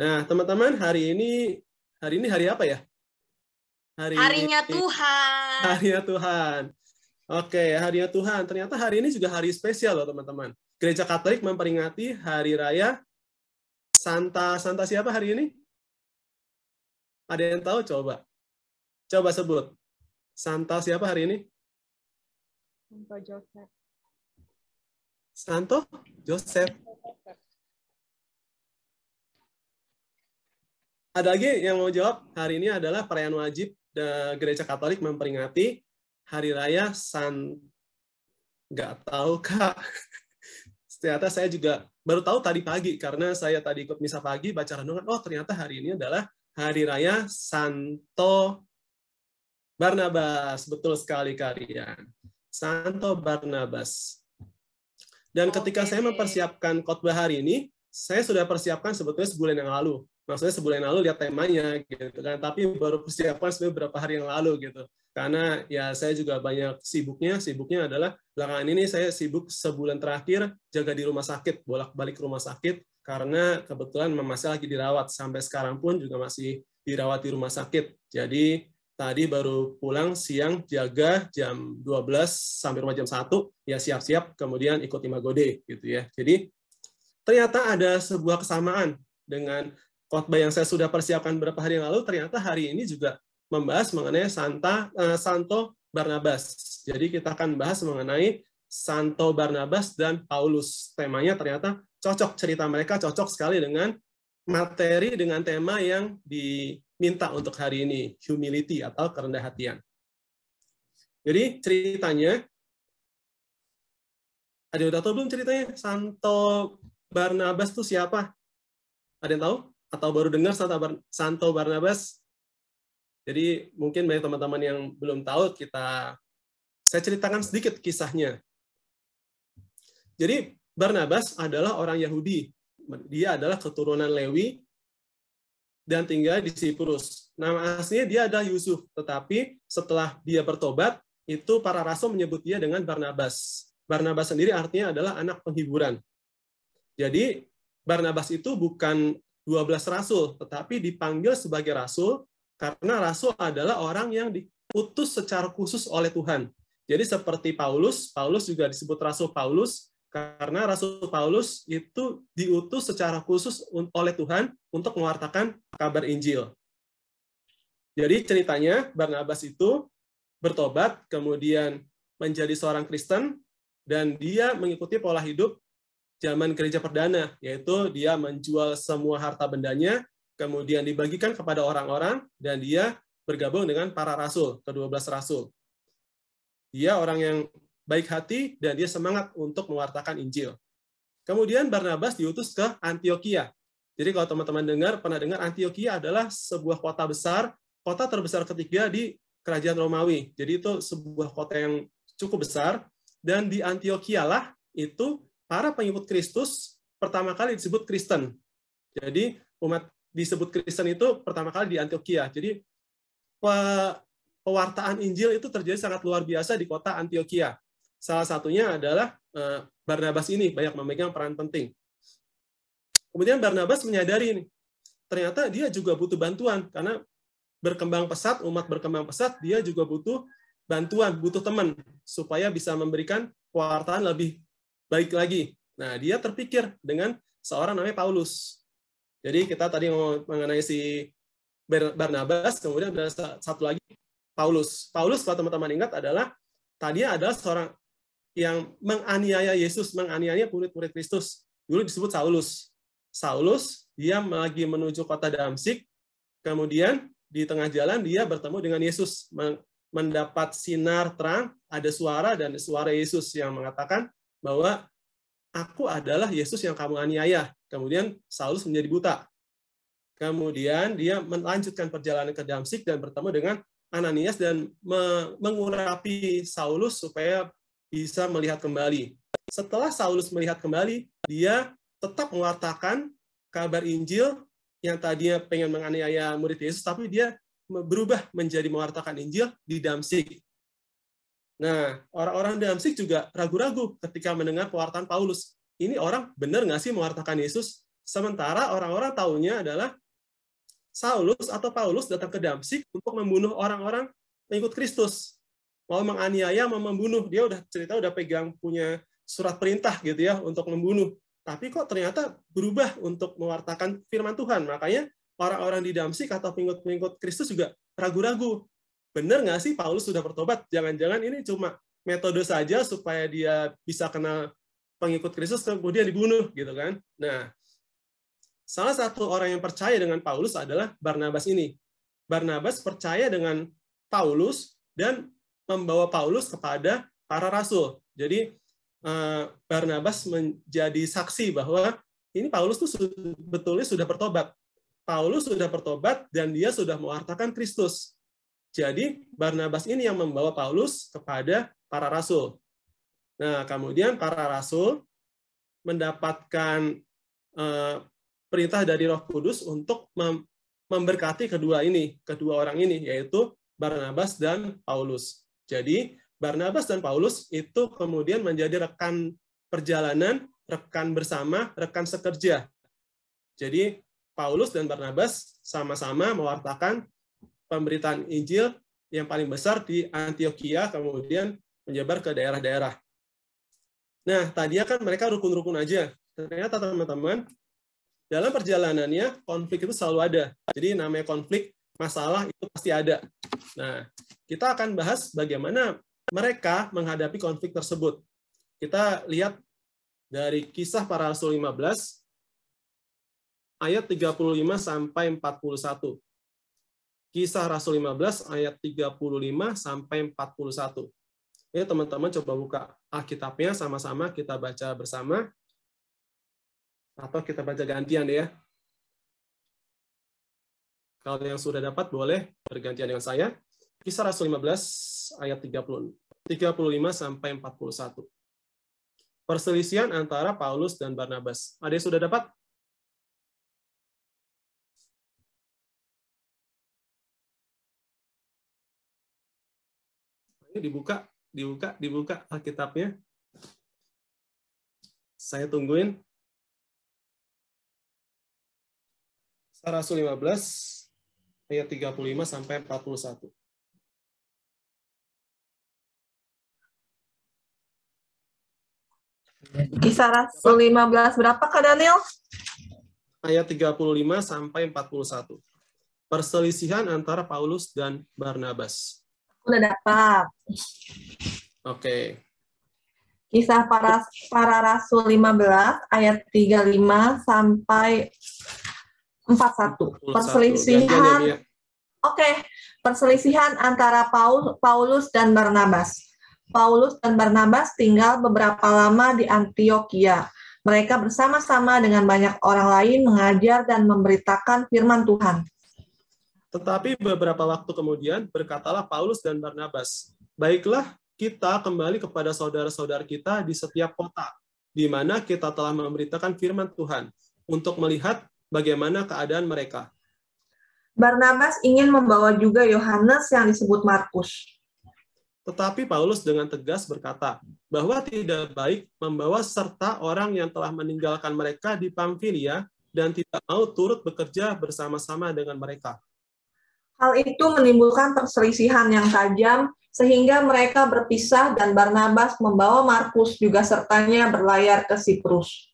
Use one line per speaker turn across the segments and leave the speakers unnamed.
Nah, teman-teman, hari ini hari ini hari apa ya? Hari Harinya Tuhan. Harinya Tuhan.
Oke, harinya Tuhan. Ternyata hari ini juga hari spesial loh, teman-teman. Gereja Katolik
memperingati hari raya Santa Santa siapa hari ini? Ada yang tahu coba. Coba sebut. Santa siapa hari ini? Santo Joseph. Santo Joseph. ada lagi
yang mau jawab? Hari ini adalah perayaan wajib Gereja Katolik memperingati Hari Raya San... Nggak tahu, Kak. ternyata saya juga baru tahu tadi pagi, karena saya tadi ikut misa pagi, baca renungan, oh ternyata hari ini adalah Hari Raya Santo Barnabas. Betul sekali, kalian. Santo Barnabas. Dan ketika saya mempersiapkan khotbah hari ini, saya sudah persiapkan sebetulnya sebulan yang lalu maksudnya sebulan yang lalu lihat temanya gitu kan tapi baru persiapan sebenarnya beberapa hari yang lalu gitu karena ya saya juga banyak sibuknya sibuknya adalah belakangan ini saya sibuk sebulan terakhir jaga di rumah sakit bolak-balik rumah sakit karena kebetulan mama saya lagi dirawat sampai sekarang pun juga masih dirawat di rumah sakit jadi tadi baru pulang siang jaga jam 12 sampai rumah jam 1 ya siap-siap kemudian ikut imagode gitu ya jadi ternyata ada sebuah kesamaan dengan khotbah yang saya sudah persiapkan beberapa hari yang lalu ternyata hari ini juga membahas mengenai Santa uh, Santo Barnabas. Jadi kita akan bahas mengenai Santo Barnabas dan Paulus. Temanya ternyata cocok cerita mereka cocok sekali dengan materi dengan tema yang diminta untuk hari ini, humility atau kerendah hatian. Jadi ceritanya ada yang tahu belum ceritanya Santo Barnabas itu siapa? Ada yang tahu? atau baru dengar Santo Barnabas. Jadi mungkin banyak teman-teman yang belum tahu kita saya ceritakan sedikit kisahnya. Jadi Barnabas adalah orang Yahudi. Dia adalah keturunan Lewi dan tinggal di Siprus. Nama aslinya dia adalah Yusuf, tetapi setelah dia bertobat, itu para rasul menyebut dia dengan Barnabas. Barnabas sendiri artinya adalah anak penghiburan. Jadi Barnabas itu bukan 12 rasul, tetapi dipanggil sebagai rasul karena rasul adalah orang yang diutus secara khusus oleh Tuhan. Jadi seperti Paulus, Paulus juga disebut rasul Paulus karena rasul Paulus itu diutus secara khusus oleh Tuhan untuk mewartakan kabar Injil. Jadi ceritanya Barnabas itu bertobat, kemudian menjadi seorang Kristen, dan dia mengikuti pola hidup zaman gereja perdana, yaitu dia menjual semua harta bendanya, kemudian dibagikan kepada orang-orang, dan dia bergabung dengan para rasul, ke-12 rasul. Dia orang yang baik hati, dan dia semangat untuk mewartakan Injil. Kemudian Barnabas diutus ke Antioquia. Jadi kalau teman-teman dengar, pernah dengar Antioquia adalah sebuah kota besar, kota terbesar ketiga di Kerajaan Romawi. Jadi itu sebuah kota yang cukup besar, dan di Antioquia lah itu para pengikut Kristus pertama kali disebut Kristen. Jadi umat disebut Kristen itu pertama kali di Antioquia. Jadi pewartaan Injil itu terjadi sangat luar biasa di kota Antioquia. Salah satunya adalah eh, Barnabas ini banyak memegang peran penting. Kemudian Barnabas menyadari ini, ternyata dia juga butuh bantuan karena berkembang pesat, umat berkembang pesat, dia juga butuh bantuan, butuh teman supaya bisa memberikan pewartaan lebih balik lagi. Nah, dia terpikir dengan seorang namanya Paulus. Jadi kita tadi mau mengenai si Barnabas, kemudian ada satu lagi Paulus. Paulus kalau teman-teman ingat adalah tadi adalah seorang yang menganiaya Yesus, menganiaya murid-murid Kristus. Dulu disebut Saulus. Saulus, dia lagi menuju kota Damsik, kemudian di tengah jalan dia bertemu dengan Yesus, mendapat sinar terang, ada suara, dan suara Yesus yang mengatakan, bahwa aku adalah Yesus yang kamu aniaya. Kemudian Saulus menjadi buta. Kemudian dia melanjutkan perjalanan ke Damsik dan bertemu dengan Ananias dan mengurapi Saulus supaya bisa melihat kembali. Setelah Saulus melihat kembali, dia tetap mewartakan kabar Injil yang tadinya pengen menganiaya murid Yesus, tapi dia berubah menjadi mewartakan Injil di Damsik. Nah, orang-orang di Damsik juga ragu-ragu ketika mendengar pewartaan Paulus. Ini orang benar nggak sih mewartakan Yesus? Sementara orang-orang tahunya adalah Saulus atau Paulus datang ke Damsik untuk membunuh orang-orang pengikut Kristus. Mau menganiaya, mau membunuh. Dia udah cerita, udah pegang punya surat perintah gitu ya untuk membunuh. Tapi kok ternyata berubah untuk mewartakan firman Tuhan. Makanya orang-orang di Damsik atau pengikut-pengikut Kristus juga ragu-ragu benar nggak sih Paulus sudah bertobat? Jangan-jangan ini cuma metode saja supaya dia bisa kenal pengikut Kristus kemudian dibunuh gitu kan. Nah, salah satu orang yang percaya dengan Paulus adalah Barnabas ini. Barnabas percaya dengan Paulus dan membawa Paulus kepada para rasul. Jadi eh, Barnabas menjadi saksi bahwa ini Paulus tuh betulnya sudah bertobat. Paulus sudah bertobat dan dia sudah mewartakan Kristus. Jadi Barnabas ini yang membawa Paulus kepada para rasul. Nah, kemudian para rasul mendapatkan eh, perintah dari Roh Kudus untuk memberkati kedua ini, kedua orang ini yaitu Barnabas dan Paulus. Jadi Barnabas dan Paulus itu kemudian menjadi rekan perjalanan, rekan bersama, rekan sekerja. Jadi Paulus dan Barnabas sama-sama mewartakan pemberitaan Injil yang paling besar di Antioquia, kemudian menyebar ke daerah-daerah. Nah, tadinya kan mereka rukun-rukun aja. Ternyata teman-teman, dalam perjalanannya konflik itu selalu ada. Jadi namanya konflik, masalah itu pasti ada. Nah, kita akan bahas bagaimana mereka menghadapi konflik tersebut. Kita lihat dari kisah para rasul 15 ayat 35 sampai 41. Kisah Rasul 15 ayat 35 sampai 41. Ya teman-teman coba buka Alkitabnya sama-sama kita baca bersama atau kita baca gantian deh ya. Kalau yang sudah dapat boleh bergantian dengan saya. Kisah Rasul 15 ayat 30, 35
sampai 41. Perselisihan antara Paulus dan Barnabas. Ada yang sudah dapat? ini dibuka, dibuka, dibuka Alkitabnya. Saya tungguin. Rasul 15 ayat 35 sampai 41. Kisah Rasul 15 berapa
Kak Daniel?
Ayat 35 sampai 41. Perselisihan antara Paulus dan Barnabas
udah dapat. Oke. Okay. Kisah para para Rasul 15 ayat 35 sampai 41. Perselisihan ya, Oke, okay. perselisihan antara Paul, Paulus dan Barnabas. Paulus dan Barnabas tinggal beberapa lama di Antioquia. Mereka bersama-sama dengan banyak orang lain mengajar dan memberitakan firman Tuhan.
Tetapi beberapa waktu kemudian berkatalah Paulus dan Barnabas, "Baiklah, kita kembali kepada saudara-saudara kita di setiap kota, di mana kita telah memberitakan firman Tuhan, untuk melihat bagaimana keadaan mereka."
Barnabas ingin membawa juga Yohanes yang disebut Markus.
Tetapi Paulus dengan tegas berkata bahwa tidak baik membawa serta orang yang telah meninggalkan mereka di Pamfilia dan tidak mau turut bekerja bersama-sama dengan mereka.
Hal itu menimbulkan perselisihan yang tajam sehingga mereka berpisah dan Barnabas membawa Markus juga sertanya berlayar ke Siprus.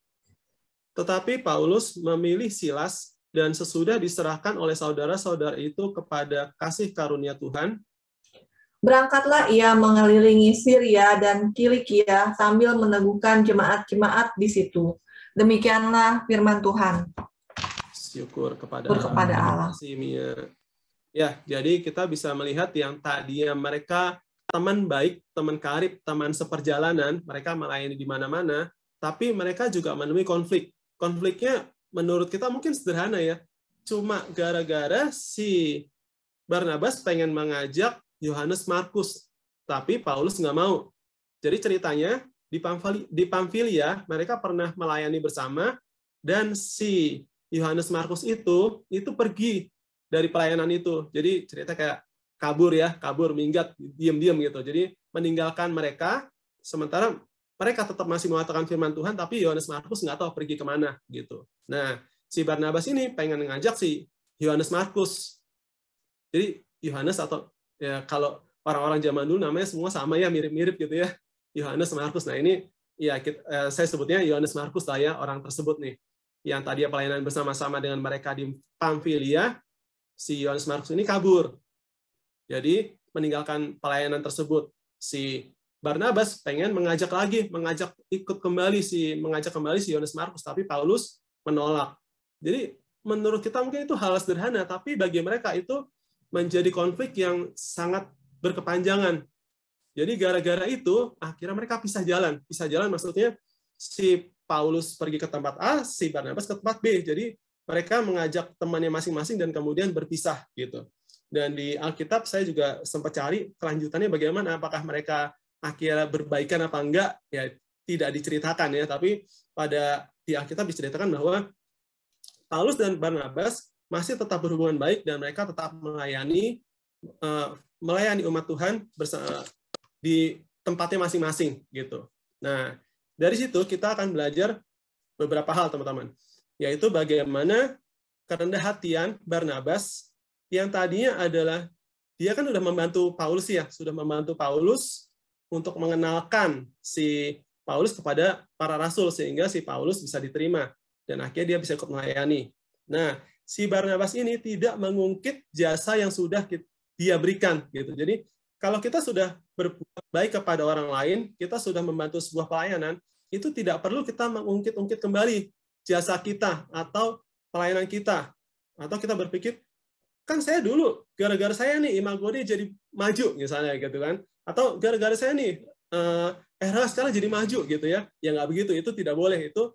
Tetapi Paulus memilih Silas dan sesudah diserahkan oleh saudara-saudara itu kepada kasih karunia Tuhan,
Berangkatlah ia mengelilingi Syria dan Kilikia sambil meneguhkan jemaat-jemaat di situ. Demikianlah firman Tuhan.
Syukur kepada, Syukur kepada Allah. Allah. Ya, jadi kita bisa melihat yang tadinya mereka teman baik, teman karib, teman seperjalanan, mereka melayani di mana-mana, tapi mereka juga menemui konflik. Konfliknya menurut kita mungkin sederhana ya. Cuma gara-gara si Barnabas pengen mengajak Yohanes Markus, tapi Paulus nggak mau. Jadi ceritanya di Pamfilia, di Pamfilia mereka pernah melayani bersama dan si Yohanes Markus itu itu pergi dari pelayanan itu. Jadi cerita kayak kabur ya, kabur, minggat, diam-diam gitu. Jadi meninggalkan mereka, sementara mereka tetap masih mengatakan firman Tuhan, tapi Yohanes Markus nggak tahu pergi kemana gitu. Nah, si Barnabas ini pengen ngajak si Yohanes Markus. Jadi Yohanes atau ya kalau orang-orang zaman dulu namanya semua sama ya mirip-mirip gitu ya. Yohanes Markus. Nah ini ya kita, eh, saya sebutnya Yohanes Markus lah ya orang tersebut nih yang tadi pelayanan bersama-sama dengan mereka di Pamfilia si Yohanes Markus ini kabur. Jadi meninggalkan pelayanan tersebut. Si Barnabas pengen mengajak lagi, mengajak ikut kembali si mengajak kembali si Yohanes Markus, tapi Paulus menolak. Jadi menurut kita mungkin itu hal sederhana, tapi bagi mereka itu menjadi konflik yang sangat berkepanjangan. Jadi gara-gara itu akhirnya mereka pisah jalan. Pisah jalan maksudnya si Paulus pergi ke tempat A, si Barnabas ke tempat B. Jadi mereka mengajak temannya masing-masing dan kemudian berpisah gitu. Dan di Alkitab saya juga sempat cari kelanjutannya bagaimana apakah mereka akhirnya berbaikan apa enggak ya tidak diceritakan ya tapi pada di Alkitab diceritakan bahwa Paulus dan Barnabas masih tetap berhubungan baik dan mereka tetap melayani uh, melayani umat Tuhan bersama, di tempatnya masing-masing gitu. Nah, dari situ kita akan belajar beberapa hal teman-teman yaitu bagaimana kerendah hatian Barnabas yang tadinya adalah dia kan sudah membantu Paulus ya, sudah membantu Paulus untuk mengenalkan si Paulus kepada para rasul sehingga si Paulus bisa diterima dan akhirnya dia bisa ikut melayani. Nah, si Barnabas ini tidak mengungkit jasa yang sudah dia berikan gitu. Jadi kalau kita sudah berbuat baik kepada orang lain, kita sudah membantu sebuah pelayanan, itu tidak perlu kita mengungkit-ungkit kembali jasa kita atau pelayanan kita. Atau kita berpikir, kan saya dulu, gara-gara saya nih, imago dia jadi maju misalnya gitu kan. Atau gara-gara saya nih, eh, era sekarang jadi maju gitu ya. Ya nggak begitu, itu tidak boleh. Itu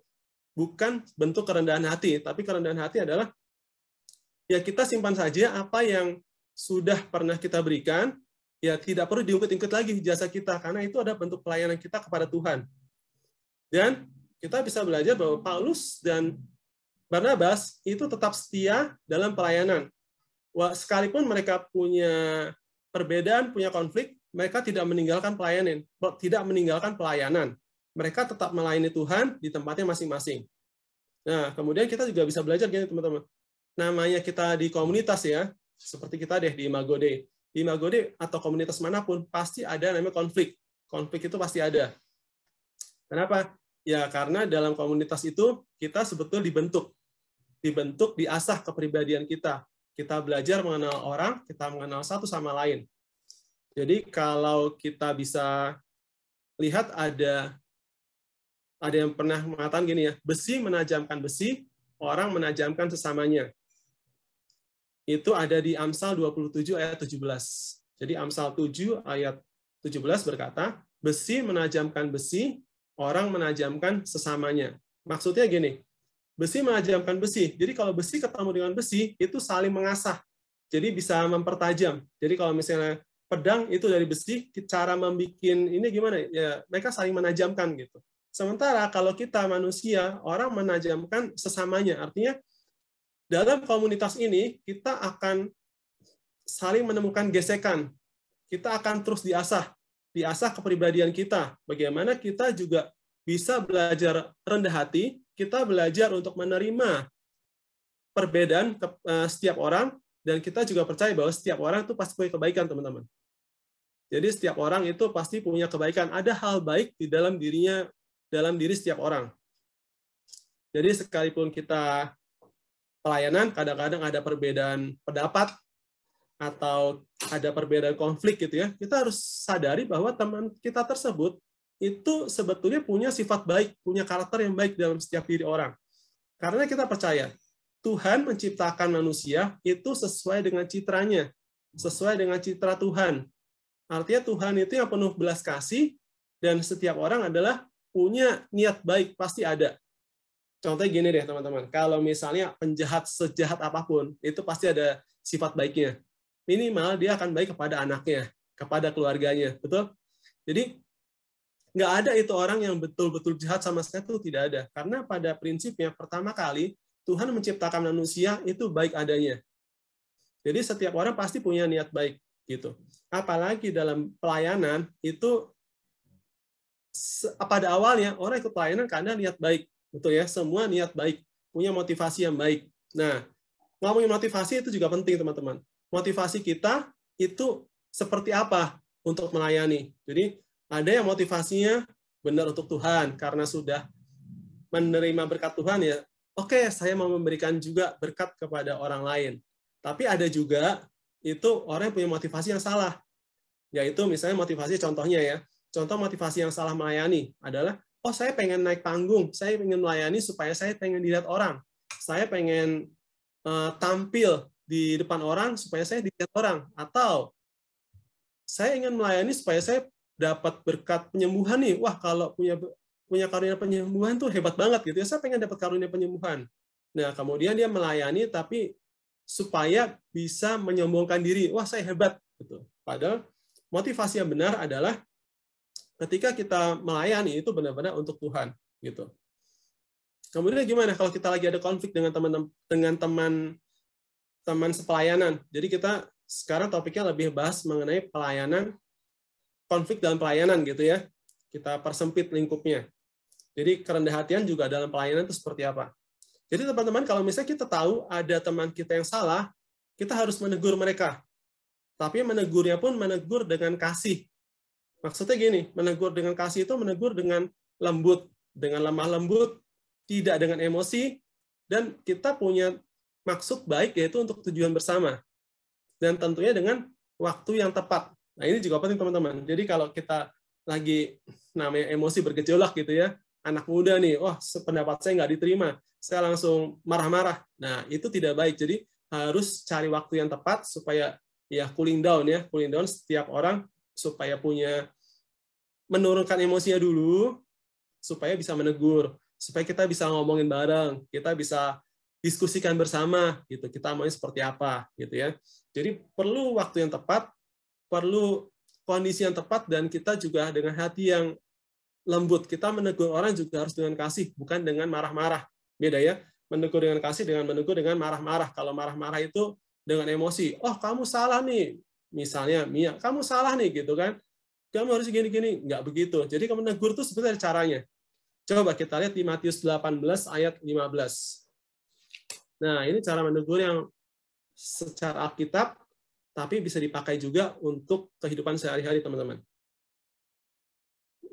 bukan bentuk kerendahan hati. Tapi kerendahan hati adalah, ya kita simpan saja apa yang sudah pernah kita berikan, ya tidak perlu diungkit-ungkit lagi jasa kita karena itu ada bentuk pelayanan kita kepada Tuhan. Dan kita bisa belajar bahwa Paulus dan Barnabas itu tetap setia dalam pelayanan. Sekalipun mereka punya perbedaan, punya konflik, mereka tidak meninggalkan pelayanan, tidak meninggalkan pelayanan. Mereka tetap melayani Tuhan di tempatnya masing-masing. Nah, kemudian kita juga bisa belajar gini, teman-teman. Namanya kita di komunitas ya, seperti kita deh di Magode. Di Magode atau komunitas manapun, pasti ada namanya konflik. Konflik itu pasti ada. Kenapa? Ya, karena dalam komunitas itu kita sebetulnya dibentuk. Dibentuk, diasah kepribadian kita. Kita belajar mengenal orang, kita mengenal satu sama lain. Jadi kalau kita bisa lihat ada ada yang pernah mengatakan gini ya, besi menajamkan besi, orang menajamkan sesamanya. Itu ada di Amsal 27 ayat 17. Jadi Amsal 7 ayat 17 berkata, besi menajamkan besi, orang menajamkan sesamanya. Maksudnya gini, besi menajamkan besi. Jadi kalau besi ketemu dengan besi, itu saling mengasah. Jadi bisa mempertajam. Jadi kalau misalnya pedang itu dari besi, cara membuat ini gimana? Ya, mereka saling menajamkan gitu. Sementara kalau kita manusia, orang menajamkan sesamanya. Artinya dalam komunitas ini kita akan saling menemukan gesekan. Kita akan terus diasah diasah kepribadian kita. Bagaimana kita juga bisa belajar rendah hati, kita belajar untuk menerima perbedaan ke, uh, setiap orang, dan kita juga percaya bahwa setiap orang itu pasti punya kebaikan, teman-teman. Jadi setiap orang itu pasti punya kebaikan. Ada hal baik di dalam dirinya, dalam diri setiap orang. Jadi sekalipun kita pelayanan, kadang-kadang ada perbedaan pendapat, atau ada perbedaan konflik gitu ya, kita harus sadari bahwa teman kita tersebut itu sebetulnya punya sifat baik, punya karakter yang baik dalam setiap diri orang. Karena kita percaya Tuhan menciptakan manusia itu sesuai dengan citranya, sesuai dengan citra Tuhan. Artinya Tuhan itu yang penuh belas kasih dan setiap orang adalah punya niat baik pasti ada. Contohnya gini deh teman-teman, kalau misalnya penjahat sejahat apapun itu pasti ada sifat baiknya minimal dia akan baik kepada anaknya, kepada keluarganya, betul? Jadi nggak ada itu orang yang betul-betul jahat sama sekali itu tidak ada. Karena pada prinsipnya pertama kali Tuhan menciptakan manusia itu baik adanya. Jadi setiap orang pasti punya niat baik gitu. Apalagi dalam pelayanan itu pada awalnya orang ikut pelayanan karena niat baik, betul ya. Semua niat baik, punya motivasi yang baik. Nah, ngomongin motivasi itu juga penting teman-teman motivasi kita itu seperti apa untuk melayani. Jadi ada yang motivasinya benar untuk Tuhan karena sudah menerima berkat Tuhan ya. Oke, okay, saya mau memberikan juga berkat kepada orang lain. Tapi ada juga itu orang yang punya motivasi yang salah. Yaitu misalnya motivasi contohnya ya. Contoh motivasi yang salah melayani adalah oh saya pengen naik panggung, saya pengen melayani supaya saya pengen dilihat orang. Saya pengen uh, tampil di depan orang supaya saya dilihat orang atau saya ingin melayani supaya saya dapat berkat penyembuhan nih. Wah, kalau punya punya karunia penyembuhan tuh hebat banget gitu ya. Saya pengen dapat karunia penyembuhan. Nah, kemudian dia melayani tapi supaya bisa menyombongkan diri. Wah, saya hebat gitu. Padahal motivasi yang benar adalah ketika kita melayani itu benar-benar untuk Tuhan gitu. Kemudian gimana kalau kita lagi ada konflik dengan teman dengan teman teman sepelayanan. Jadi kita sekarang topiknya lebih bahas mengenai pelayanan, konflik dalam pelayanan gitu ya. Kita persempit lingkupnya. Jadi kerendah hatian juga dalam pelayanan itu seperti apa. Jadi teman-teman kalau misalnya kita tahu ada teman kita yang salah, kita harus menegur mereka. Tapi menegurnya pun menegur dengan kasih. Maksudnya gini, menegur dengan kasih itu menegur dengan lembut, dengan lemah lembut, tidak dengan emosi, dan kita punya maksud baik yaitu untuk tujuan bersama dan tentunya dengan waktu yang tepat. Nah ini juga penting teman-teman. Jadi kalau kita lagi namanya emosi bergejolak gitu ya, anak muda nih, wah oh, pendapat saya nggak diterima, saya langsung marah-marah. Nah itu tidak baik. Jadi harus cari waktu yang tepat supaya ya cooling down ya, cooling down setiap orang supaya punya menurunkan emosinya dulu supaya bisa menegur, supaya kita bisa ngomongin bareng, kita bisa diskusikan bersama gitu kita mau seperti apa gitu ya jadi perlu waktu yang tepat perlu kondisi yang tepat dan kita juga dengan hati yang lembut kita menegur orang juga harus dengan kasih bukan dengan marah-marah beda ya menegur dengan kasih dengan menegur dengan marah-marah kalau marah-marah itu dengan emosi oh kamu salah nih misalnya Mia kamu salah nih gitu kan kamu harus gini-gini nggak begitu jadi kamu menegur itu sebenarnya caranya coba kita lihat di Matius 18 ayat 15 Nah, ini cara menegur yang secara Alkitab, tapi bisa dipakai juga untuk kehidupan sehari-hari, teman-teman.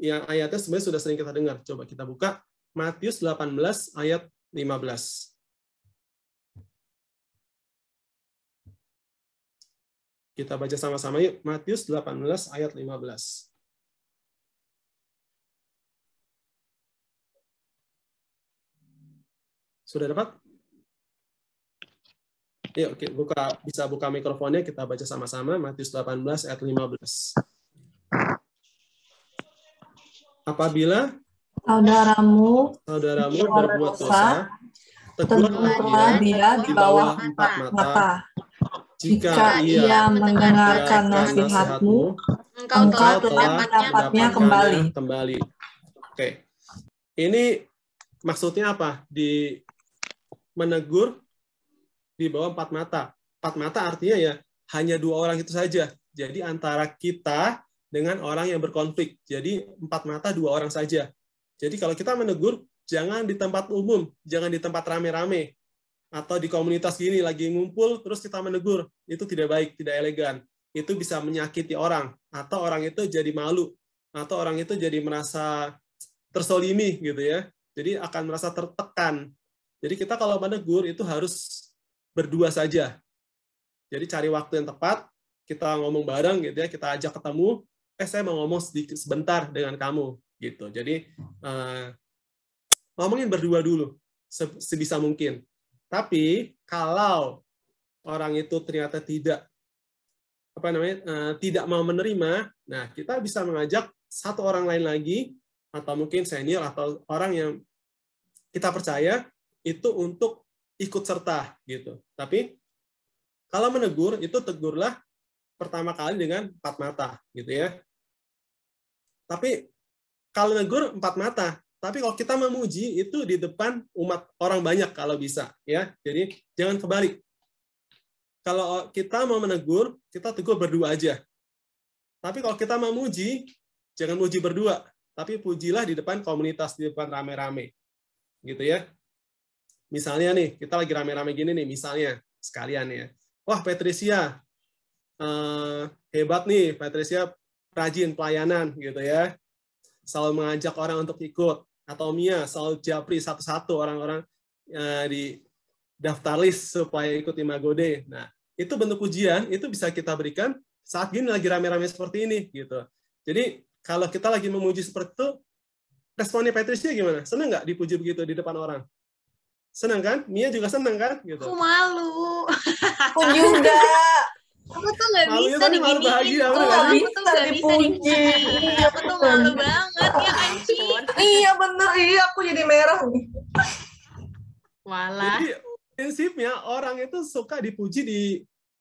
Yang ayatnya sebenarnya sudah sering kita dengar. Coba kita buka Matius 18 ayat 15. Kita baca sama-sama yuk. Matius 18 ayat 15.
Sudah dapat? Yuk, iya, oke, buka, bisa buka mikrofonnya, kita baca sama-sama, Matius 18 ayat 15. Apabila
saudaramu
saudaramu berbuat dosa,
tegurlah
dia di bawah empat mata. mata. Jika, Jika
ia mendengarkan nasihatmu, engkau, engkau telah mendapatnya kembali.
kembali. Oke. Ini maksudnya apa? Di menegur di bawah empat mata. Empat mata artinya ya hanya dua orang itu saja. Jadi antara kita dengan orang yang berkonflik. Jadi empat mata dua orang saja. Jadi kalau kita menegur, jangan di tempat umum, jangan di tempat rame-rame, atau di komunitas gini lagi ngumpul terus kita menegur itu tidak baik tidak elegan itu bisa menyakiti orang atau orang itu jadi malu atau orang itu jadi merasa tersolimi gitu ya jadi akan merasa tertekan jadi kita kalau menegur itu harus berdua saja. Jadi cari waktu yang tepat, kita ngomong bareng gitu ya, kita ajak ketemu, eh saya mau ngomong sedikit sebentar dengan kamu gitu. Jadi uh, ngomongin berdua dulu sebisa mungkin. Tapi kalau orang itu ternyata tidak apa namanya uh, tidak mau menerima, nah kita bisa mengajak satu orang lain lagi atau mungkin senior atau orang yang kita percaya itu untuk ikut serta gitu. Tapi kalau menegur itu tegurlah pertama kali dengan empat mata gitu ya. Tapi kalau negur empat mata, tapi kalau kita memuji itu di depan umat orang banyak kalau bisa ya. Jadi jangan kebalik. Kalau kita mau menegur, kita tegur berdua aja. Tapi kalau kita memuji, jangan muji berdua, tapi pujilah di depan komunitas, di depan rame-rame. Gitu ya. Misalnya nih, kita lagi rame-rame gini nih, misalnya sekalian ya. Wah, Patricia, eh, hebat nih, Patricia rajin pelayanan gitu ya. Selalu mengajak orang untuk ikut. Atau Mia, selalu japri satu-satu orang-orang eh, di daftar list supaya ikut Imagode. Nah, itu bentuk ujian, itu bisa kita berikan saat gini lagi rame-rame seperti ini gitu. Jadi kalau kita lagi memuji seperti itu, responnya Patricia gimana? Seneng nggak dipuji begitu di depan orang? Senang kan? Mia juga senang kan? Gitu. Aku
malu.
Aku juga.
Aku tuh gak malu bisa diginiin. Malu aku, kan? aku tuh gak bisa dipuji iya, Aku tuh malu banget ya kan, Iya bener, iya aku jadi merah
Walah. Jadi, prinsipnya orang itu suka dipuji di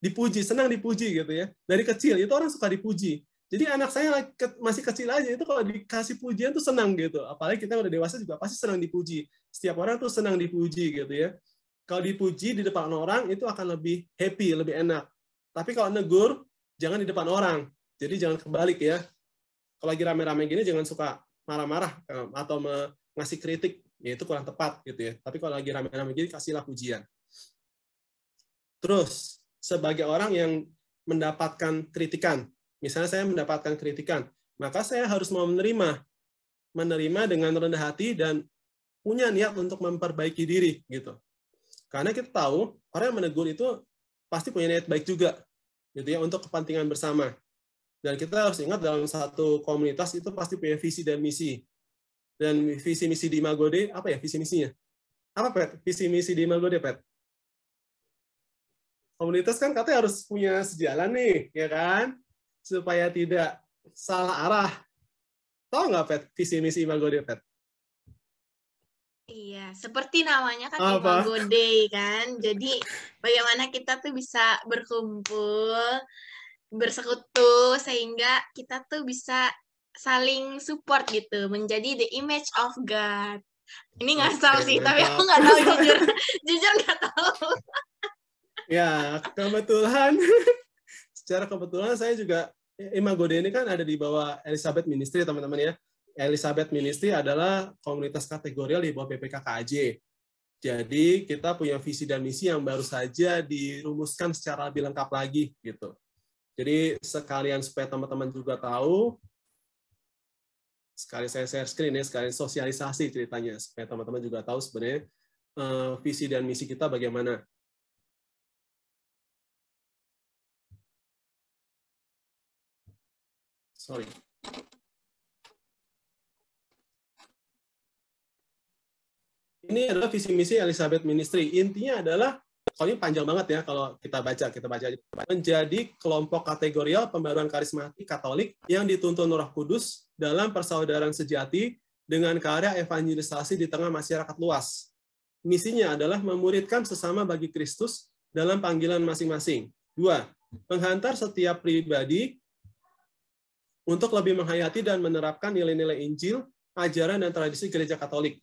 dipuji, senang dipuji gitu ya. Dari kecil itu orang suka dipuji. Jadi anak saya masih kecil aja itu kalau dikasih pujian tuh senang gitu. Apalagi kita udah dewasa juga pasti senang dipuji. Setiap orang tuh senang dipuji gitu ya. Kalau dipuji di depan orang itu akan lebih happy, lebih enak. Tapi kalau negur jangan di depan orang. Jadi jangan kebalik ya. Kalau lagi rame-rame gini jangan suka marah-marah atau ngasih kritik, ya itu kurang tepat gitu ya. Tapi kalau lagi rame-rame gini kasihlah pujian. Terus sebagai orang yang mendapatkan kritikan, Misalnya saya mendapatkan kritikan, maka saya harus mau menerima, menerima dengan rendah hati dan punya niat untuk memperbaiki diri gitu. Karena kita tahu orang yang menegur itu pasti punya niat baik juga, gitu ya untuk kepentingan bersama. Dan kita harus ingat dalam satu komunitas itu pasti punya visi dan misi. Dan visi misi di Magode apa ya visi misinya? Apa pet? Visi misi di Magode pet? Komunitas kan katanya harus punya sejalan nih, ya kan? supaya tidak salah arah. Tahu nggak, Pet, visi misi Imago Day, Pet?
Iya, seperti namanya kan Apa? Imago Day kan. Jadi bagaimana kita tuh bisa berkumpul, bersekutu sehingga kita tuh bisa saling support gitu, menjadi the image of God. Ini nggak tahu sih, tapi aku nggak tahu jujur,
jujur nggak tahu.
ya, kebetulan secara kebetulan saya juga Eh, Imma Gode ini kan ada di bawah Elizabeth Ministry, teman-teman ya. Elizabeth Ministry adalah komunitas kategorial di bawah PPKKJ. Jadi kita punya visi dan misi yang baru saja dirumuskan secara lebih lengkap lagi gitu. Jadi sekalian supaya teman-teman juga tahu,
sekali saya share screen ya, sekali sosialisasi ceritanya supaya teman-teman juga tahu sebenarnya eh, visi dan misi kita bagaimana. sorry ini adalah visi misi Elizabeth
Ministry. Intinya adalah kalau ini panjang banget ya kalau kita baca, kita baca menjadi kelompok kategorial pembaruan karismatik Katolik yang dituntun Roh Kudus dalam persaudaraan sejati dengan karya evangelisasi di tengah masyarakat luas. Misinya adalah memuridkan sesama bagi Kristus dalam panggilan masing-masing. Dua, menghantar setiap pribadi untuk lebih menghayati dan menerapkan nilai-nilai Injil, ajaran, dan tradisi gereja Katolik.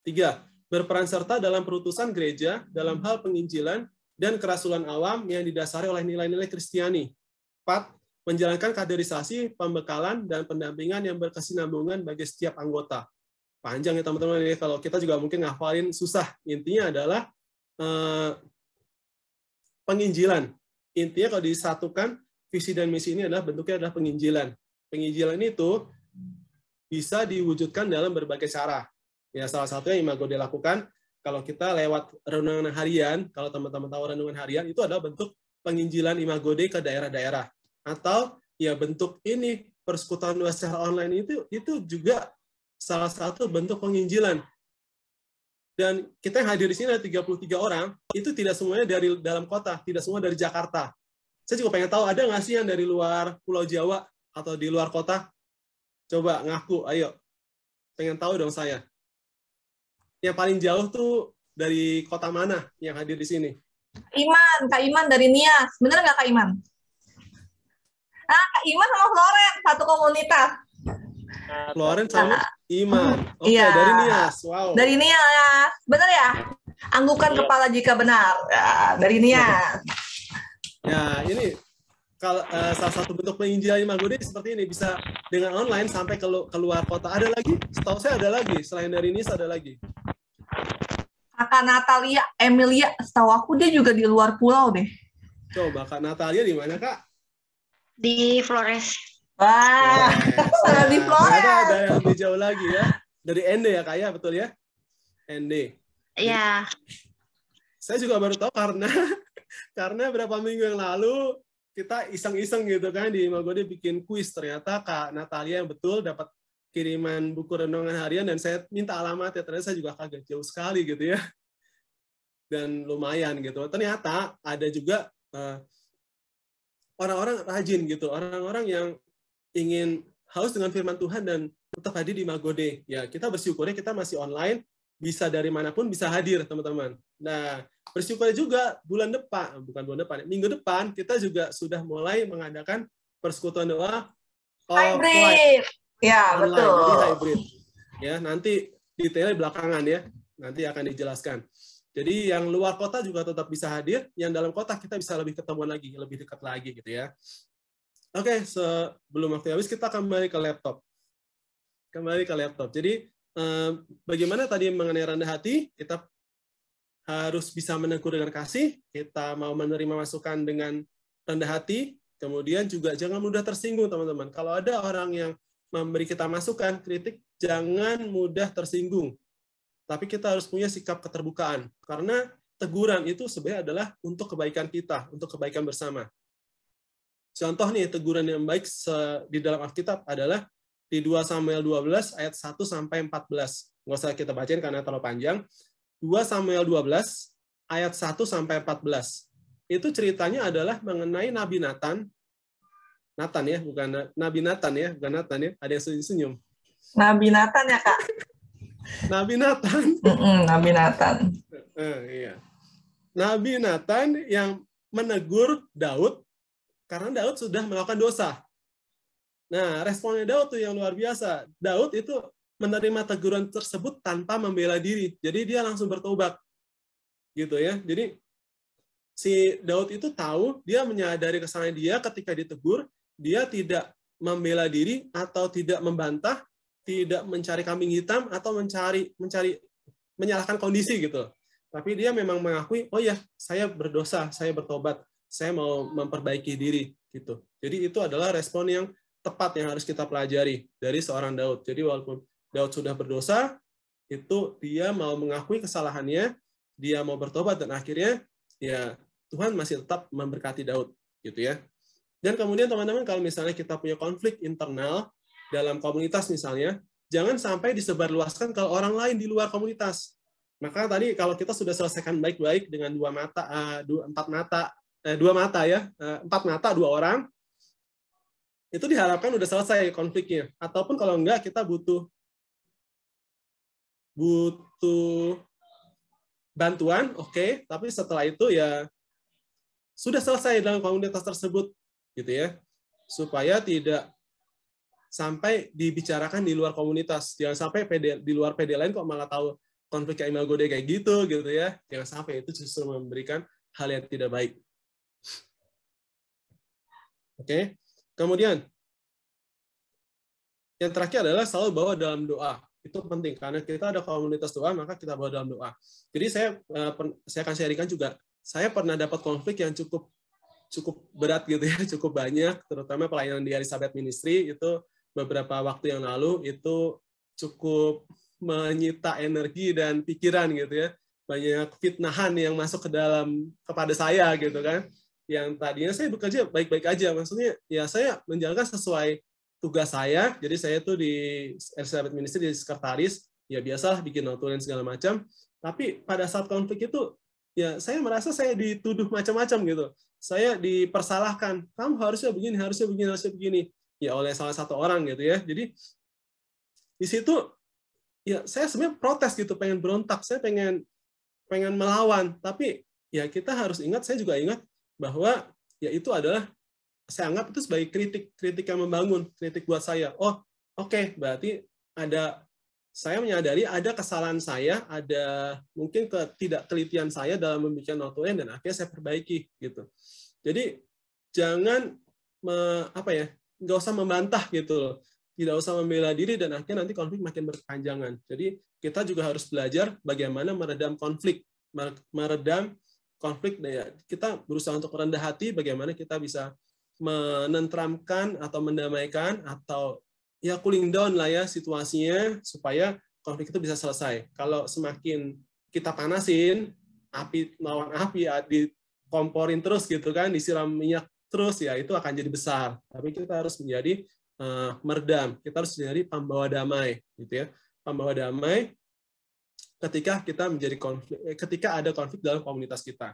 Tiga, berperan serta dalam perutusan gereja dalam hal penginjilan dan kerasulan awam yang didasari oleh nilai-nilai Kristiani. Empat, menjalankan kaderisasi, pembekalan, dan pendampingan yang berkesinambungan bagi setiap anggota. Panjang ya teman-teman, ini. kalau kita juga mungkin ngafalin susah. Intinya adalah eh, penginjilan. Intinya kalau disatukan, visi dan misi ini adalah bentuknya adalah penginjilan penginjilan itu bisa diwujudkan dalam berbagai cara. Ya, salah satunya yang Imago dilakukan kalau kita lewat renungan harian, kalau teman-teman tahu renungan harian itu adalah bentuk penginjilan Imago Dei ke daerah-daerah atau ya bentuk ini persekutuan secara online itu itu juga salah satu bentuk penginjilan. Dan kita yang hadir di sini ada 33 orang, itu tidak semuanya dari dalam kota, tidak semua dari Jakarta. Saya juga pengen tahu ada nggak sih yang dari luar Pulau Jawa atau di luar kota? Coba ngaku, ayo. Pengen tahu dong saya. Yang paling jauh tuh dari kota mana yang hadir di sini?
Iman, Kak Iman dari Nias. Bener nggak Kak Iman? Ah, Kak Iman sama Floren, satu komunitas.
Floren sama nah, Iman. Oke, okay, iya. dari Nias. Wow. Dari
Nias. Bener ya? Anggukan ya. kepala jika benar. Ya, dari Nias.
Ya, ini kalau uh, salah satu bentuk penginjilan Gode seperti ini bisa dengan online sampai ke keluar kota. Ada lagi? Setahu saya ada lagi. Selain dari ini ada lagi.
Kakak Natalia, Emilia, setahu aku dia juga di luar pulau deh.
Coba Kak Natalia di mana, Kak? Di Flores. Wah, Flores. di Flores. Ada, ada yang lebih jauh lagi ya. Dari ND ya, Kak ya, betul ya? ND. Iya. Saya juga baru tahu karena karena berapa minggu yang lalu kita iseng-iseng gitu kan di Magode bikin kuis ternyata Kak Natalia yang betul dapat kiriman buku renungan harian dan saya minta alamat ya ternyata saya juga kaget jauh sekali gitu ya dan lumayan gitu ternyata ada juga orang eh, orang-orang rajin gitu orang-orang yang ingin haus dengan firman Tuhan dan tetap hadir di Magode ya kita bersyukurnya kita masih online bisa dari manapun bisa hadir teman-teman. Nah, bersyukur juga bulan depan, bukan bulan depan, minggu depan kita juga sudah mulai mengadakan persekutuan doa hybrid.
Ya, online, betul. Jadi
hybrid. Ya, nanti detailnya belakangan ya. Nanti akan dijelaskan. Jadi yang luar kota juga tetap bisa hadir, yang dalam kota kita bisa lebih ketemuan lagi, lebih dekat lagi gitu ya. Oke, sebelum waktu habis kita kembali ke laptop. Kembali ke laptop. Jadi bagaimana tadi mengenai rendah hati, kita harus bisa menegur dengan kasih, kita mau menerima masukan dengan rendah hati, kemudian juga jangan mudah tersinggung, teman-teman. Kalau ada orang yang memberi kita masukan, kritik, jangan mudah tersinggung. Tapi kita harus punya sikap keterbukaan. Karena teguran itu sebenarnya adalah untuk kebaikan kita, untuk kebaikan bersama. Contoh nih, teguran yang baik di dalam Alkitab adalah di 2 Samuel 12 ayat 1 sampai 14. Nggak usah kita bacain karena terlalu panjang. 2 Samuel 12 ayat 1 sampai 14. Itu ceritanya adalah mengenai Nabi Nathan. Nathan ya, bukan Nabi Nathan ya, bukan Nathan ya. Ada yang senyum-senyum. Nabi Nathan ya, Kak. Nabi Nathan. Nabi Nathan. Eh, iya. Nabi Nathan yang menegur Daud karena Daud sudah melakukan dosa. Nah, responnya Daud tuh yang luar biasa. Daud itu menerima teguran tersebut tanpa membela diri. Jadi dia langsung bertobat. Gitu ya. Jadi si Daud itu tahu, dia menyadari kesalahan dia ketika ditegur, dia tidak membela diri atau tidak membantah, tidak mencari kambing hitam atau mencari mencari menyalahkan kondisi gitu. Tapi dia memang mengakui, oh ya, saya berdosa, saya bertobat, saya mau memperbaiki diri gitu. Jadi itu adalah respon yang tepat yang harus kita pelajari dari seorang Daud. Jadi walaupun Daud sudah berdosa, itu dia mau mengakui kesalahannya, dia mau bertobat dan akhirnya ya Tuhan masih tetap memberkati Daud gitu ya. Dan kemudian teman-teman kalau misalnya kita punya konflik internal dalam komunitas misalnya, jangan sampai disebarluaskan ke orang lain di luar komunitas. Maka tadi kalau kita sudah selesaikan baik-baik dengan dua mata, eh, dua, empat mata, eh, dua mata ya, eh, empat mata dua
orang, itu diharapkan udah selesai konfliknya. Ataupun kalau enggak kita butuh butuh bantuan,
oke, okay, tapi setelah itu ya sudah selesai dalam komunitas tersebut gitu ya. Supaya tidak sampai dibicarakan di luar komunitas. Jangan sampai PD, di luar PD lain kok malah tahu konflik kayak Gode kayak gitu gitu ya.
Jangan sampai itu justru memberikan hal yang tidak baik. Oke. Okay. Kemudian, yang terakhir adalah selalu bawa
dalam doa. Itu penting karena kita ada komunitas doa, maka kita bawa dalam doa. Jadi saya eh, saya akan sharingkan juga. Saya pernah dapat konflik yang cukup cukup berat gitu ya, cukup banyak, terutama pelayanan di Elizabeth Ministry itu beberapa waktu yang lalu itu cukup menyita energi dan pikiran gitu ya. Banyak fitnahan yang masuk ke dalam kepada saya gitu kan yang tadinya saya bekerja baik-baik aja maksudnya ya saya menjalankan sesuai tugas saya jadi saya tuh di Elizabeth Ministry di sekretaris ya biasalah bikin notulen segala macam tapi pada saat konflik itu ya saya merasa saya dituduh macam-macam gitu saya dipersalahkan kamu harusnya begini harusnya begini harusnya begini ya oleh salah satu orang gitu ya jadi di situ ya saya sebenarnya protes gitu pengen berontak saya pengen pengen melawan tapi ya kita harus ingat saya juga ingat bahwa yaitu adalah saya anggap itu sebagai kritik, kritik yang membangun, kritik buat saya. Oh, oke, okay, berarti ada saya menyadari ada kesalahan saya, ada mungkin ketidaktelitian saya dalam membikin end dan akhirnya saya perbaiki gitu. Jadi jangan me, apa ya, nggak usah membantah gitu loh. Tidak usah membela diri dan akhirnya nanti konflik makin berkepanjangan. Jadi kita juga harus belajar bagaimana meredam konflik, meredam konflik daya kita berusaha untuk rendah hati bagaimana kita bisa menentramkan atau mendamaikan atau ya cooling down lah ya situasinya supaya konflik itu bisa selesai. Kalau semakin kita panasin api lawan api ya, komporin terus gitu kan disiram minyak terus ya itu akan jadi besar. Tapi kita harus menjadi uh, eh, meredam kita harus menjadi pembawa damai gitu ya. Pembawa damai ketika kita menjadi konflik, eh, ketika ada konflik dalam komunitas kita.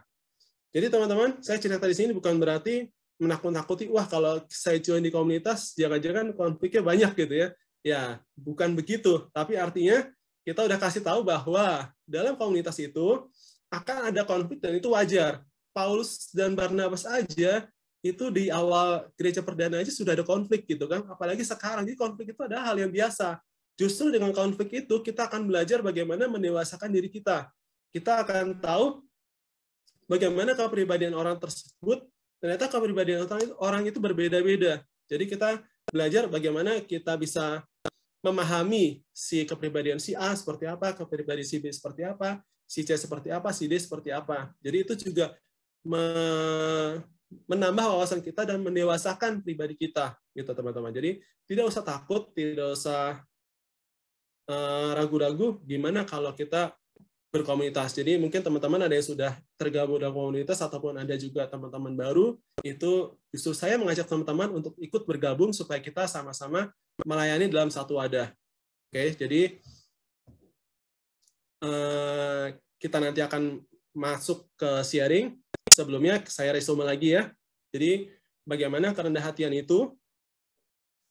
Jadi teman-teman, saya cerita di sini bukan berarti menakut-nakuti, wah kalau saya join di komunitas, jangan-jangan konfliknya banyak gitu ya. Ya, bukan begitu. Tapi artinya kita udah kasih tahu bahwa dalam komunitas itu akan ada konflik dan itu wajar. Paulus dan Barnabas aja itu di awal gereja perdana aja sudah ada konflik gitu kan. Apalagi sekarang, jadi konflik itu adalah hal yang biasa. Justru dengan konflik itu kita akan belajar bagaimana mendewasakan diri kita. Kita akan tahu bagaimana kepribadian orang tersebut. Ternyata kepribadian orang itu, orang itu berbeda-beda. Jadi kita belajar bagaimana kita bisa memahami si kepribadian si A seperti apa, kepribadian si B seperti apa, si C seperti apa, si D seperti apa. Jadi itu juga me menambah wawasan kita dan mendewasakan pribadi kita gitu teman-teman. Jadi tidak usah takut, tidak usah Eh, ragu-ragu gimana kalau kita berkomunitas. Jadi mungkin teman-teman ada yang sudah tergabung dalam komunitas ataupun ada juga teman-teman baru, itu justru saya mengajak teman-teman untuk ikut bergabung supaya kita sama-sama melayani dalam satu wadah. Oke, jadi uh, kita nanti akan masuk ke sharing. Sebelumnya saya resume lagi ya. Jadi bagaimana kerendahan hatian itu?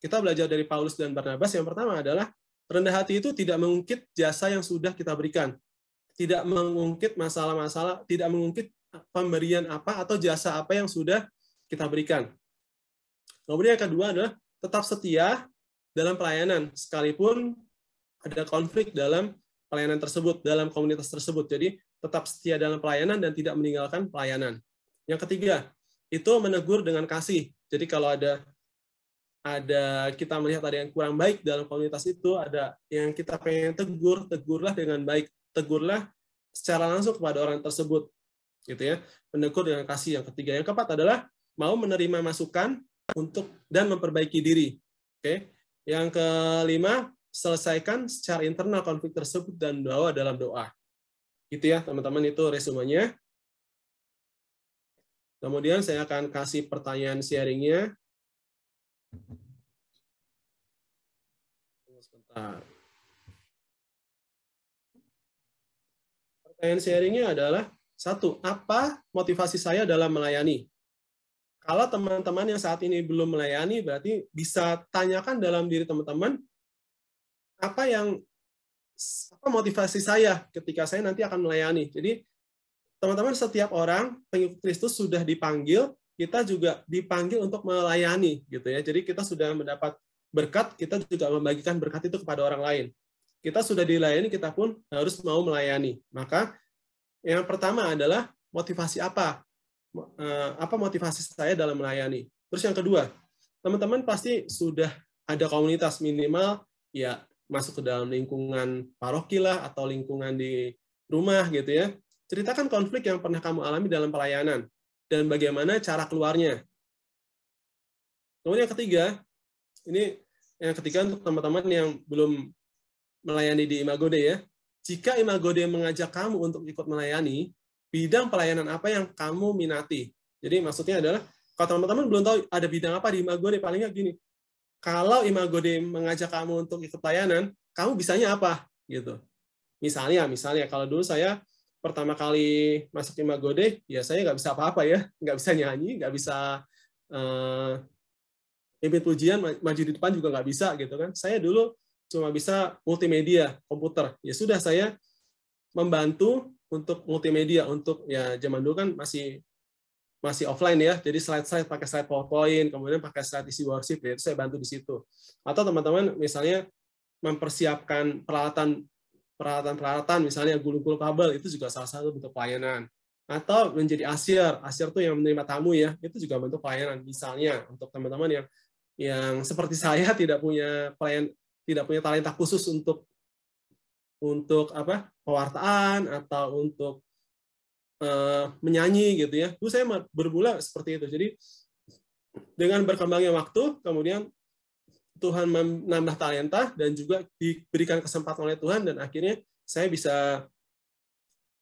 Kita belajar dari Paulus dan Barnabas. Yang pertama adalah Rendah hati itu tidak mengungkit jasa yang sudah kita berikan, tidak mengungkit masalah-masalah, tidak mengungkit pemberian apa atau jasa apa yang sudah kita berikan. Kemudian yang kedua adalah tetap setia dalam pelayanan sekalipun ada konflik dalam pelayanan tersebut, dalam komunitas tersebut. Jadi tetap setia dalam pelayanan dan tidak meninggalkan pelayanan. Yang ketiga, itu menegur dengan kasih. Jadi kalau ada ada kita melihat ada yang kurang baik dalam komunitas itu, ada yang kita pengen tegur, tegurlah dengan baik, tegurlah secara langsung kepada orang tersebut, gitu ya. Menegur dengan kasih. Yang ketiga, yang keempat adalah mau menerima masukan untuk dan memperbaiki diri. Oke. Yang kelima, selesaikan secara internal konflik tersebut dan bawa dalam doa. Gitu ya, teman-teman itu
resumenya. Kemudian saya akan kasih pertanyaan sharingnya Pertanyaan sharingnya adalah,
satu, apa motivasi saya dalam melayani? Kalau teman-teman yang saat ini belum melayani, berarti bisa tanyakan dalam diri teman-teman, apa yang apa motivasi saya ketika saya nanti akan melayani. Jadi, teman-teman, setiap orang pengikut Kristus sudah dipanggil kita juga dipanggil untuk melayani gitu ya. Jadi kita sudah mendapat berkat, kita juga membagikan berkat itu kepada orang lain. Kita sudah dilayani, kita pun harus mau melayani. Maka yang pertama adalah motivasi apa? Eh, apa motivasi saya dalam melayani? Terus yang kedua, teman-teman pasti sudah ada komunitas minimal ya masuk ke dalam lingkungan paroki lah atau lingkungan di rumah gitu ya. Ceritakan konflik yang pernah kamu alami dalam pelayanan dan bagaimana cara keluarnya. Kemudian yang ketiga, ini yang ketiga untuk teman-teman yang belum melayani di Imagode ya. Jika Imagode mengajak kamu untuk ikut melayani, bidang pelayanan apa yang kamu minati? Jadi maksudnya adalah, kalau teman-teman belum tahu ada bidang apa di Imagode, paling nggak gini, kalau Imagode mengajak kamu untuk ikut pelayanan, kamu bisanya apa? gitu. Misalnya, misalnya kalau dulu saya pertama kali masuk lima gode ya saya nggak bisa apa-apa ya nggak bisa nyanyi nggak bisa uh, mimpin pujian maju di depan juga nggak bisa gitu kan saya dulu cuma bisa multimedia komputer ya sudah saya membantu untuk multimedia untuk ya zaman dulu kan masih masih offline ya jadi slide-slide pakai slide powerpoint kemudian pakai slide isi worksheet ya saya bantu di situ atau teman-teman misalnya mempersiapkan peralatan peralatan-peralatan misalnya gulung gulung kabel itu juga salah satu bentuk pelayanan atau menjadi asir asir tuh yang menerima tamu ya itu juga bentuk pelayanan misalnya untuk teman-teman yang yang seperti saya tidak punya pelayan tidak punya talenta khusus untuk untuk apa pewartaan atau untuk uh, menyanyi gitu ya itu saya bergula seperti itu jadi dengan berkembangnya waktu kemudian Tuhan menambah talenta dan juga diberikan kesempatan oleh Tuhan dan akhirnya saya bisa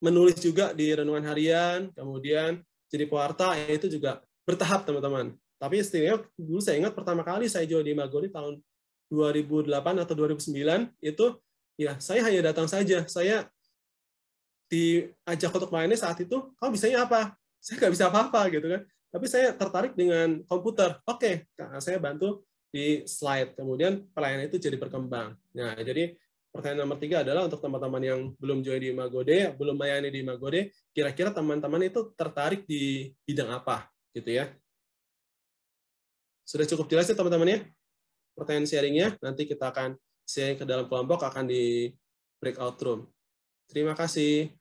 menulis juga di renungan harian, kemudian jadi pewarta, ya itu juga bertahap teman-teman. Tapi setidaknya dulu saya ingat pertama kali saya jual di Magori tahun 2008 atau 2009 itu ya saya hanya datang saja. Saya diajak untuk mainnya saat itu, kamu bisanya apa? Saya nggak bisa apa-apa gitu kan. Tapi saya tertarik dengan komputer. Oke, okay, nah, saya bantu di slide. Kemudian pelayanan itu jadi berkembang. Nah, jadi pertanyaan nomor tiga adalah untuk teman-teman yang belum join di Magode, belum melayani di Magode, kira-kira teman-teman itu tertarik di bidang apa, gitu ya? Sudah cukup jelas ya teman-teman ya? Pertanyaan sharingnya nanti kita akan sharing ke dalam kelompok
akan di breakout room. Terima kasih.